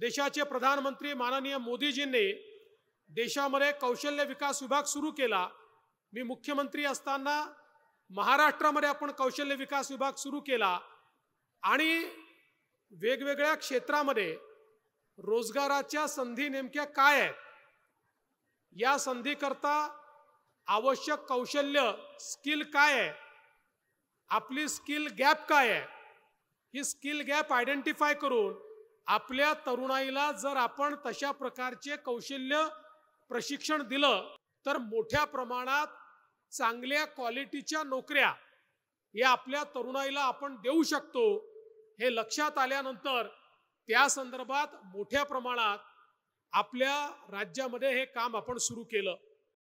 देशाचे प्रधानमंत्री माननीय मोदीजींनी देशामध्ये कौशल्य विकास विभाग सुरू केला मी मुख्यमंत्री असताना महाराष्ट्रामध्ये आपण कौशल्य विकास विभाग सुरू केला आणि वेगवेगळ्या क्षेत्रामध्ये रोजगाराच्या संधी नेमक्या काय आहेत या संधीकरता आवश्यक कौशल्य स्किल काय आहे आपली स्किल गॅप काय आहे ही स्किल गॅप आयडेंटिफाय करून आपल्या तरुणाईला जर आपण तशा प्रकारचे कौशल्य प्रशिक्षण दिलं तर मोठ्या प्रमाणात चांगल्या क्वालिटीच्या नोकऱ्या या आपल्या तरुणाईला आपण देऊ शकतो हे लक्षात आल्यानंतर त्या संदर्भात मोठ्या प्रमाणात आपल्या राज्यामध्ये हे काम आपण सुरू केलं